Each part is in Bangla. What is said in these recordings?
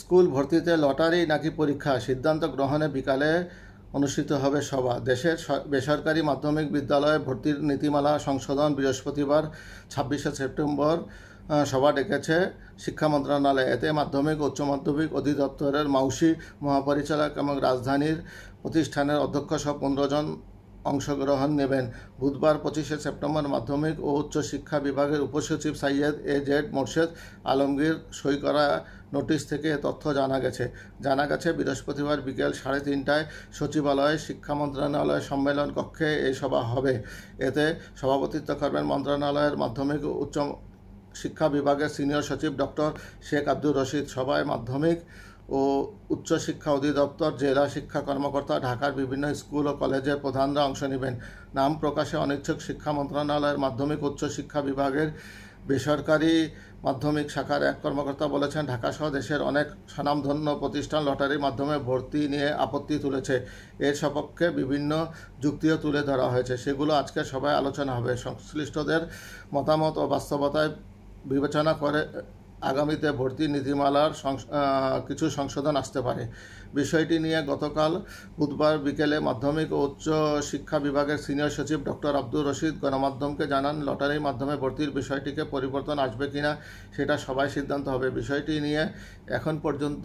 স্কুল ভর্তিতে লটারি নাকি পরীক্ষা সিদ্ধান্ত গ্রহণে বিকালে অনুষ্ঠিত হবে সভা দেশের বেসরকারি মাধ্যমিক বিদ্যালয়ে ভর্তির নীতিমালা সংশোধন বৃহস্পতিবার ছাব্বিশে সেপ্টেম্বর সভা ডেকেছে শিক্ষা মন্ত্রণালয় এতে মাধ্যমিক উচ্চ মাধ্যমিক অধিদপ্তরের মাউসি মহাপরিচালক এবং রাজধানীর প্রতিষ্ঠানের অধ্যক্ষ সহ পনেরো জন অংশগ্রহণ নেবেন বুধবার পঁচিশে সেপ্টেম্বর মাধ্যমিক ও উচ্চ শিক্ষা বিভাগের উপসচিব সাইয়েদ এ জেড মোর্শেদ আলমগীর সই করা নোটিশ থেকে তথ্য জানা গেছে জানা গেছে বৃহস্পতিবার বিকেল সাড়ে তিনটায় সচিবালয়ে শিক্ষা মন্ত্রণালয় সম্মেলন কক্ষে এই সভা হবে এতে সভাপতিত্ব করবেন মন্ত্রণালয়ের মাধ্যমিক উচ্চ শিক্ষা বিভাগের সিনিয়র সচিব ডক্টর শেখ আব্দুর রশিদ সভায় মাধ্যমিক ও উচ্চশিক্ষা অধিদপ্তর জেলা শিক্ষা কর্মকর্তা ঢাকার বিভিন্ন স্কুল ও কলেজের প্রধানরা অংশ নেবেন নাম প্রকাশে অনিচ্ছুক শিক্ষা মন্ত্রণালয়ের মাধ্যমিক উচ্চশিক্ষা বিভাগের বেসরকারি মাধ্যমিক শাখার এক কর্মকর্তা বলেছেন ঢাকাসহ দেশের অনেক স্বনামধন্য প্রতিষ্ঠান লটারির মাধ্যমে ভর্তি নিয়ে আপত্তি তুলেছে এর সপক্ষে বিভিন্ন যুক্তিও তুলে ধরা হয়েছে সেগুলো আজকে সবাই আলোচনা হবে সংশ্লিষ্টদের মতামত ও বাস্তবতায় বিবেচনা করে আগামীতে ভর্তি নীতিমালার কিছু সংশোধন আসতে পারে বিষয়টি নিয়ে গতকাল বুধবার বিকেলে মাধ্যমিক ও উচ্চ শিক্ষা বিভাগের সিনিয়র সচিব ডক্টর আব্দুর রশিদ গণমাধ্যমকে জানান লটারির মাধ্যমে ভর্তির বিষয়টিকে পরিবর্তন আসবে কিনা সেটা সবাই সিদ্ধান্ত হবে বিষয়টি নিয়ে এখন পর্যন্ত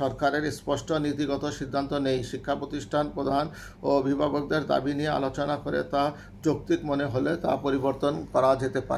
সরকারের স্পষ্ট নীতিগত সিদ্ধান্ত নেই শিক্ষা প্রতিষ্ঠান প্রধান ও অভিভাবকদের দাবি নিয়ে আলোচনা করে তা যৌক্তিক মনে হলে তা পরিবর্তন করা যেতে পারে